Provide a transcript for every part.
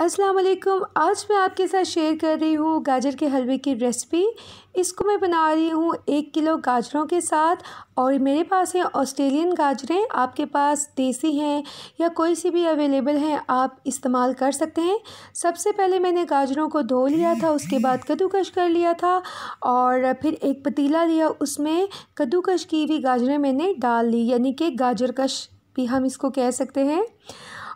अस्सलाम वालेकुम आज मैं आपके साथ शेयर कर रही हूँ गाजर के हलवे की रेसिपी इसको मैं बना रही हूँ एक किलो गाजरों के साथ और मेरे पास हैं ऑस्ट्रेलियन गाजरें आपके पास देसी हैं या कोई सी भी अवेलेबल हैं आप इस्तेमाल कर सकते हैं सबसे पहले मैंने गाजरों को धो लिया था उसके बाद कद्दूकश कर लिया था और फिर एक पतीला लिया उसमें कद्दूकश की हुई गाजरें मैंने डाल ली यानी कि गाजरकश भी हम इसको कह सकते हैं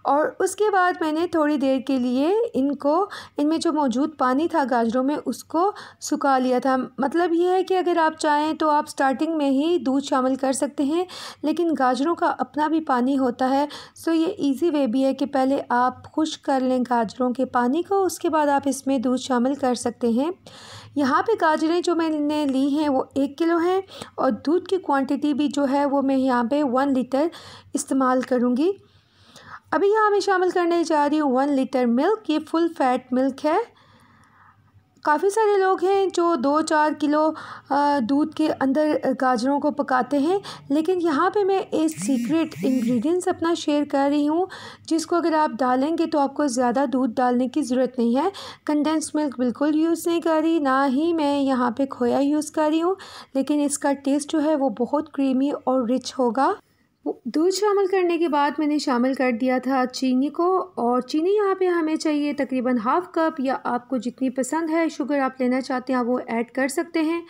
और उसके बाद मैंने थोड़ी देर के लिए इनको इनमें जो मौजूद पानी था गाजरों में उसको सुखा लिया था मतलब ये है कि अगर आप चाहें तो आप स्टार्टिंग में ही दूध शामिल कर सकते हैं लेकिन गाजरों का अपना भी पानी होता है सो ये इजी वे भी है कि पहले आप खुश कर लें गाजरों के पानी को उसके बाद आप इसमें दूध शामिल कर सकते हैं यहाँ पे गाजरें जो मैंने ली हैं वो एक किलो हैं और दूध की क्वांटिटी भी जो है वो मैं यहाँ पे वन लीटर इस्तेमाल करूँगी अभी यहाँ मैं शामिल करने जा रही हूँ वन लीटर मिल्क ये फुल फैट मिल्क है काफ़ी सारे लोग हैं जो दो चार किलो दूध के अंदर गाजरों को पकाते हैं लेकिन यहाँ पे मैं एक सीक्रेट इंग्रेडिएंट्स अपना शेयर कर रही हूँ जिसको अगर आप डालेंगे तो आपको ज़्यादा दूध डालने की ज़रूरत नहीं है कंडेंस मिल्क बिल्कुल यूज़ नहीं कर रही ना ही मैं यहाँ पे खोया यूज़ कर रही हूँ लेकिन इसका टेस्ट जो है वो बहुत क्रीमी और रिच होगा दूध शामिल करने के बाद मैंने शामिल कर दिया था चीनी को और चीनी यहाँ पे हमें चाहिए तकरीबन हाफ़ कप या आपको जितनी पसंद है शुगर आप लेना चाहते हैं वो ऐड कर सकते हैं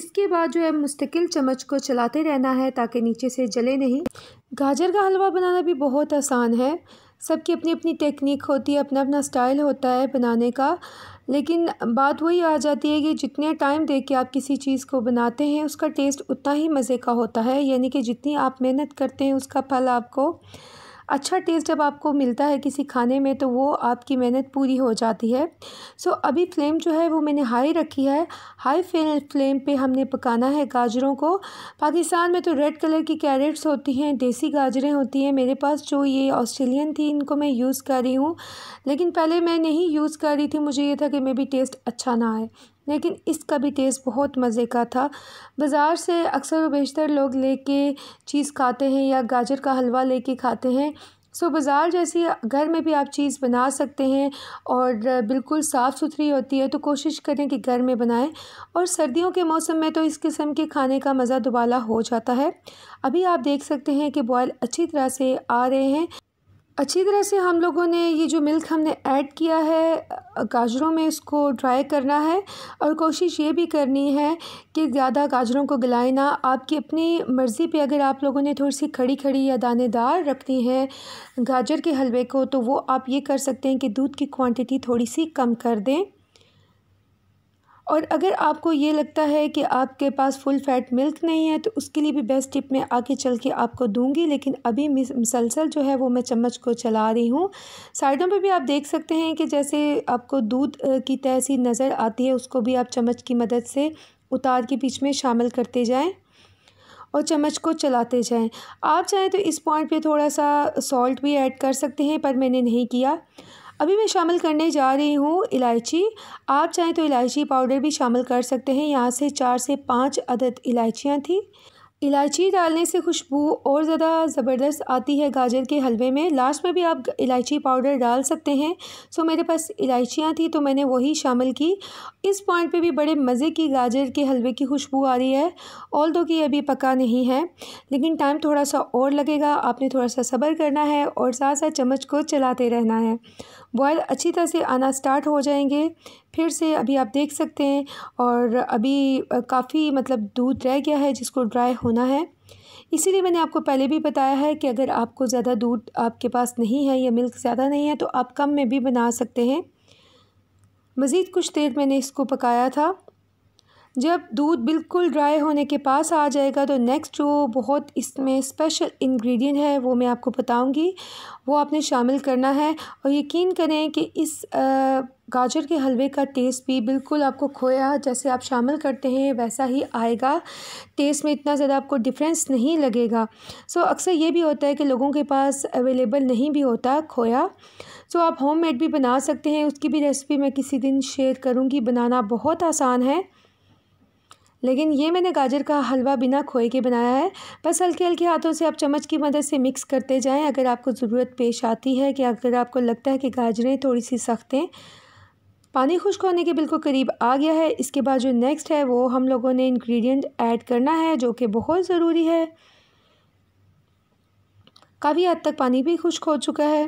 इसके बाद जो है मुस्तकिल चम्मच को चलाते रहना है ताकि नीचे से जले नहीं गाजर का हलवा बनाना भी बहुत आसान है सबकी अपनी अपनी टेक्निक होती है अपना अपना स्टाइल होता है बनाने का लेकिन बात वही आ जाती है कि जितने टाइम दे के आप किसी चीज़ को बनाते हैं उसका टेस्ट उतना ही मज़े का होता है यानी कि जितनी आप मेहनत करते हैं उसका फल आपको अच्छा टेस्ट जब आपको मिलता है किसी खाने में तो वो आपकी मेहनत पूरी हो जाती है सो अभी फ्लेम जो है वो मैंने हाई रखी है हाई फ्लेम पे हमने पकाना है गाजरों को पाकिस्तान में तो रेड कलर की कैरेट्स होती हैं देसी गाजरें होती हैं मेरे पास जो ये ऑस्ट्रेलियन थी इनको मैं यूज़ कर रही हूँ लेकिन पहले मैं नहीं यूज़ कर रही थी मुझे ये था कि मे भी टेस्ट अच्छा ना आए लेकिन इसका भी टेस्ट बहुत मज़े का था बाज़ार से अक्सर व बेशतर लोग लेके चीज़ खाते हैं या गाजर का हलवा लेके खाते हैं सो बाज़ार जैसी घर में भी आप चीज़ बना सकते हैं और बिल्कुल साफ़ सुथरी होती है तो कोशिश करें कि घर में बनाएं और सर्दियों के मौसम में तो इस किस्म के खाने का मज़ा दुबाला हो जाता है अभी आप देख सकते हैं कि बॉयल अच्छी तरह से आ रहे हैं अच्छी तरह से हम लोगों ने ये जो मिल्क हमने ऐड किया है गाजरों में इसको ड्राई करना है और कोशिश ये भी करनी है कि ज़्यादा गाजरों को गलाए ना आपकी अपनी मर्ज़ी पे अगर आप लोगों ने थोड़ी सी खड़ी खड़ी या दानेदार रखनी है गाजर के हलवे को तो वो आप ये कर सकते हैं कि दूध की क्वांटिटी थोड़ी सी कम कर दें और अगर आपको ये लगता है कि आपके पास फुल फैट मिल्क नहीं है तो उसके लिए भी बेस्ट टिप मैं आगे चल के आपको दूंगी लेकिन अभी मुसलसल जो है वो मैं चम्मच को चला रही हूँ साइडों पे भी आप देख सकते हैं कि जैसे आपको दूध की तैसी नज़र आती है उसको भी आप चम्मच की मदद से उतार के बीच में शामिल करते जाएँ और चम्मच को चलाते जाएँ आप चाहें तो इस पॉइंट पर थोड़ा सा सॉल्ट भी ऐड कर सकते हैं पर मैंने नहीं किया अभी मैं शामिल करने जा रही हूँ इलायची आप चाहें तो इलायची पाउडर भी शामिल कर सकते हैं यहाँ से चार से पाँच अदद इलायचियाँ थी इलायची डालने से खुशबू और ज़्यादा ज़बरदस्त आती है गाजर के हलवे में लास्ट में भी आप इलायची पाउडर डाल सकते हैं सो मेरे पास इलायचियाँ थी तो मैंने वही शामिल की इस पॉइंट पे भी बड़े मज़े की गाजर के हलवे की खुशबू आ रही है ऑल दो कि अभी पका नहीं है लेकिन टाइम थोड़ा सा और लगेगा आपने थोड़ा सा सब्र करना है और साथ साथ चम्मच को चलाते रहना है बॉयल अच्छी तरह से आना स्टार्ट हो जाएंगे फिर से अभी आप देख सकते हैं और अभी काफ़ी मतलब दूध रह गया है जिसको ड्राई होना है इसीलिए मैंने आपको पहले भी बताया है कि अगर आपको ज़्यादा दूध आपके पास नहीं है या मिल्क ज़्यादा नहीं है तो आप कम में भी बना सकते हैं मज़ीद कुछ देर मैंने इसको पकाया था जब दूध बिल्कुल ड्राई होने के पास आ जाएगा तो नेक्स्ट जो बहुत इसमें स्पेशल इंग्रेडिएंट है वो मैं आपको बताऊंगी वो आपने शामिल करना है और यकीन करें कि इस गाजर के हलवे का टेस्ट भी बिल्कुल आपको खोया जैसे आप शामिल करते हैं वैसा ही आएगा टेस्ट में इतना ज़्यादा आपको डिफरेंस नहीं लगेगा सो अक्सर ये भी होता है कि लोगों के पास अवेलेबल नहीं भी होता खोया सो आप होममेड भी बना सकते हैं उसकी भी रेसिपी मैं किसी दिन शेयर करूँगी बनाना बहुत आसान है लेकिन ये मैंने गाजर का हलवा बिना खोए के बनाया है बस हल्के हल्के हाथों से आप चम्मच की मदद से मिक्स करते जाएं अगर आपको ज़रूरत पेश आती है कि अगर आपको लगता है कि गाजरें थोड़ी सी सख्त हैं पानी खुश्क होने के बिल्कुल करीब आ गया है इसके बाद जो नेक्स्ट है वो हम लोगों ने इन्ग्रीडियंट ऐड करना है जो कि बहुत ज़रूरी है काफ़ी हद तक पानी भी खुश्क हो चुका है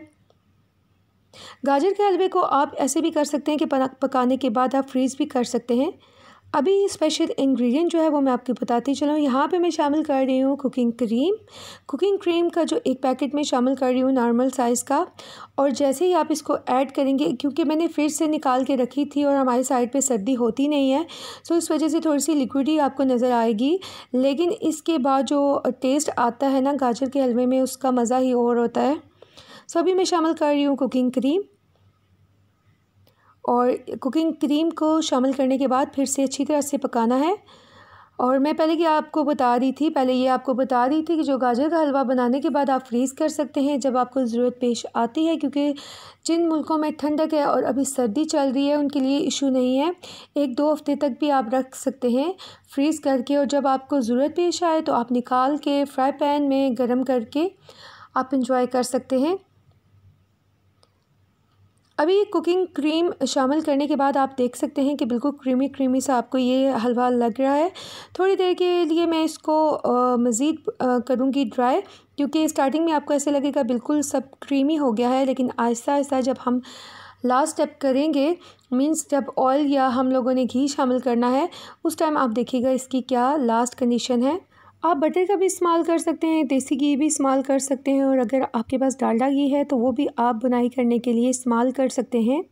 गाजर के हलवे को आप ऐसे भी कर सकते हैं कि पकाने के बाद आप फ्रीज़ भी कर सकते हैं अभी स्पेशल इंग्रेडिएंट जो है वो मैं आपको बताती चलूँ यहाँ पे मैं शामिल कर रही हूँ कुकिंग क्रीम कुकिंग क्रीम का जो एक पैकेट में शामिल कर रही हूँ नॉर्मल साइज़ का और जैसे ही आप इसको ऐड करेंगे क्योंकि मैंने फ्रिज से निकाल के रखी थी और हमारे साइड पे सर्दी होती नहीं है सो तो इस वजह से थोड़ी सी लिक्विड आपको नज़र आएगी लेकिन इसके बाद जो टेस्ट आता है ना गाजर के हलवे में उसका मज़ा ही और होता है सो अभी मैं शामिल कर रही हूँ कुकिंग क्रीम और कुकिंग क्रीम को शामिल करने के बाद फिर से अच्छी तरह से पकाना है और मैं पहले कि आपको बता रही थी पहले ये आपको बता रही थी कि जो गाजर का हलवा बनाने के बाद आप फ्रीज़ कर सकते हैं जब आपको ज़रूरत पेश आती है क्योंकि जिन मुल्कों में ठंडक है और अभी सर्दी चल रही है उनके लिए इशू नहीं है एक दो हफ़्ते तक भी आप रख सकते हैं फ्रीज़ करके और जब आपको ज़रूरत पेश आए तो आप निकाल के फ्राई पैन में गर्म करके आप इंजॉय कर सकते हैं अभी कुकिंग क्रीम शामिल करने के बाद आप देख सकते हैं कि बिल्कुल क्रीमी क्रीमी सा आपको ये हलवा लग रहा है थोड़ी देर के लिए मैं इसको मज़ीद करूँगी ड्राई क्योंकि स्टार्टिंग में आपको ऐसे लगेगा बिल्कुल सब क्रीमी हो गया है लेकिन आहिस्ता आहिस्ता जब हम लास्ट स्टेप करेंगे मीन्स जब ऑयल या हम लोगों ने घी शामिल करना है उस टाइम आप देखिएगा इसकी क्या लास्ट कंडीशन है आप बटर का भी इस्तेमाल कर सकते हैं देसी घी भी इस्तेमाल कर सकते हैं और अगर आपके पास डालडा घी है तो वो भी आप बुनाई करने के लिए इस्तेमाल कर सकते हैं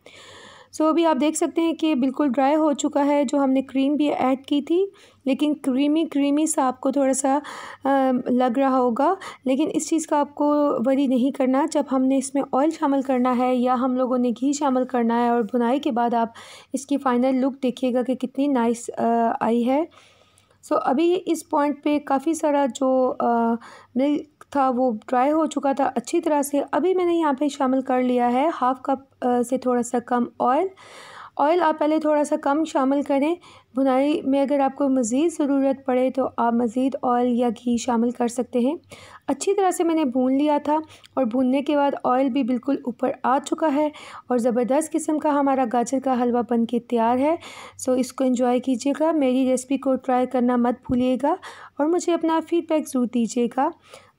सो so, अभी आप देख सकते हैं कि बिल्कुल ड्राई हो चुका है जो हमने क्रीम भी ऐड की थी लेकिन क्रीमी क्रीमी सा आपको थोड़ा सा आ, लग रहा होगा लेकिन इस चीज़ का आपको वरी नहीं करना जब हमने इसमें ऑयल शामिल करना है या हम लोगों ने घी शामिल करना है और बुनाई के बाद आप इसकी फ़ाइनल लुक देखिएगा कि कितनी नाइस आ, आई है सो so, अभी इस पॉइंट पे काफ़ी सारा जो मिल्क था वो ड्राई हो चुका था अच्छी तरह से अभी मैंने यहाँ पे शामिल कर लिया है हाफ़ कप आ, से थोड़ा सा कम ऑयल ऑयल आप पहले थोड़ा सा कम शामिल करें भुनाई में अगर आपको मज़ीद ज़रूरत पड़े तो आप मज़ीद ऑयल या घी शामिल कर सकते हैं अच्छी तरह से मैंने भून लिया था और भूनने के बाद ऑयल भी बिल्कुल ऊपर आ चुका है और ज़बरदस्त किस्म का हमारा गाजर का हलवा बन के तैयार है सो इसको इंजॉय कीजिएगा मेरी रेसिपी को ट्राई करना मत भूलिएगा और मुझे अपना फ़ीडबैक ज़रूर दीजिएगा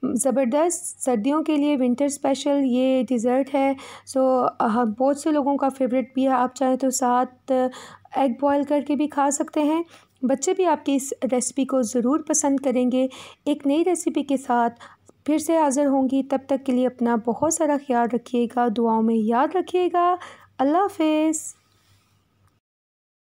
ज़बरदस्त सर्दियों के लिए विंटर स्पेशल ये डिज़र्ट है सो हम बहुत से लोगों का फेवरेट भी है आप चाहें तो साथ एग बॉयल करके भी खा सकते हैं बच्चे भी आपकी इस रेसिपी को ज़रूर पसंद करेंगे एक नई रेसिपी के साथ फिर से हाज़िर होंगी तब तक के लिए अपना बहुत सारा ख्याल रखिएगा दुआओं में याद रखिएगा अल्लाह हाफिज़